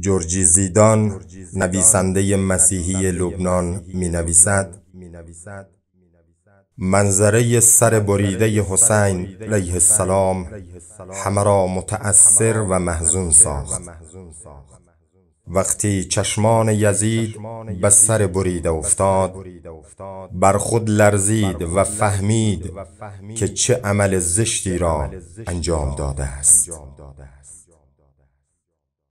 جورجی زیدان نویسنده مسیحی لبنان می نویسد منظره سر بریده حسین علیه السلام همه را متأثر و محزون ساخت وقتی چشمان یزید به سر بریده افتاد بر خود لرزید و فهمید که چه عمل زشتی را انجام داده است